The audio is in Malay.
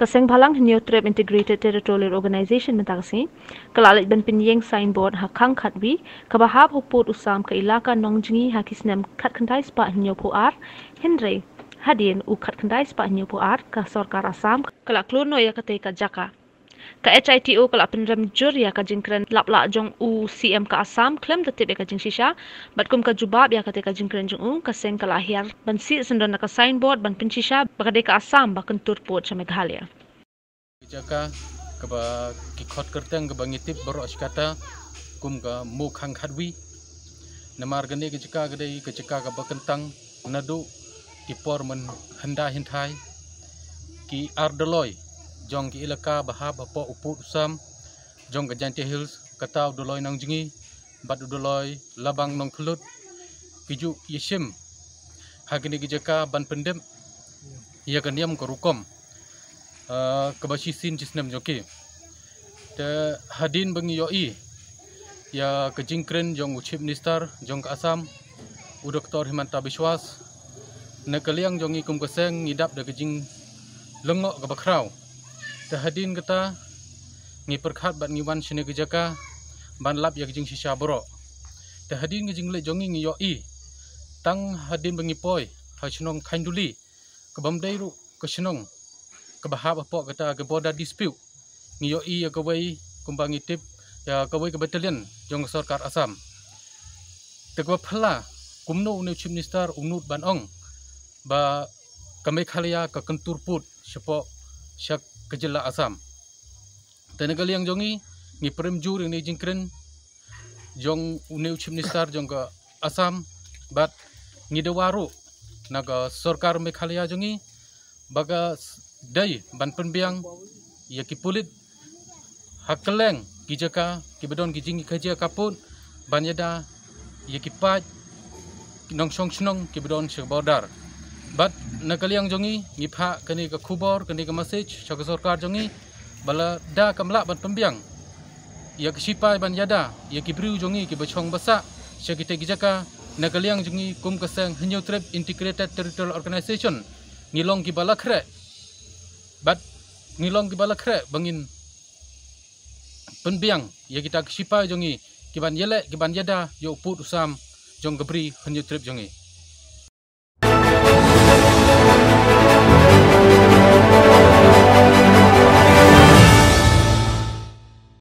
kaseng balang new trip integrated territorial organization metaksi kelalit ben pinyeng signboard hakang khatwi kabahab hupur usam ka ilaka nongjingi hakisnem khatkhandai spa new puar hinre hadien u khatkhandai spa new puar ka sorkar asam kala kluno ya ka jaka ka HITO ka la jur ya ka jingkren lap la jong u CM ka Assam klem tetep ya ka sisha bat kum ka jubab ya kate te ka jong u ka seng ka lahir ban si sendon ka signboard ban pin sisha ba ka de ka Assam ba kentur po cha Meghalaya jaka ka ba ki khot kerteng ka bangi tip baro askata kum ka mu khang khadwi namar gane ka jaka ka dei ka jaka ba kentang nadu ki por men ki ardeloi jong ki ilaka bahab apo upu sam jong ga jante hills kata duloi nang jingi bat duloi labang nong khlut kiju yesim hagini gi jaka ban pendem ya ka ya niam ko rukom uh, kebasi sin jisnam joki te hadin bengi yo i ya kejingkren jong uchip minister jong ka asam u doktor himanta biswas nekeliang jong i kum keseng ngidap de kejing lengok ke bakrau Tahadin kata ngi perkhat bat ngi wan sini kejaka ban lap ya kejing sisa bro. Tahadin kejing jingle jongi ngi yoi tang hadin bengi poi ha senong kain duli ke bam dai ru ke senong ke bahap apa kata ke border dispute ngi yoi ya ke wei kumbangi tip ya ke wei ke batalion jong sarkar asam. Tak apa pula, kumno unu chief minister unut ban ong, ba kami khalia ke kentur put, syak kejelak asam. Tenaga yang jongi ni peremjur ni jingkren jong uneu chim star, jong ka asam bat ni de waru naga sarkar me khalia jongi baga dai ban pen biang ya ki pulit hakleng ki jaka ki bedon ki jingi khaja ka ban yada ya ki pat nong song chnong ki bedon se bodar but nakaliang jongi ngipha kani ka khubor kani ka message chaka sarkar jongi bala da kamla ban pembiang yak sipai ban yada yak ibriu jongi ki bachong basa chakite gijaka nakaliang jongi kum kasang hinyo trip integrated territorial organization ngilong ki bala khre but ngilong ki bala khre bangin pembiang yak kita sipai jongi kiban yele kiban yada yo put usam jong gabri hinyo trip jongi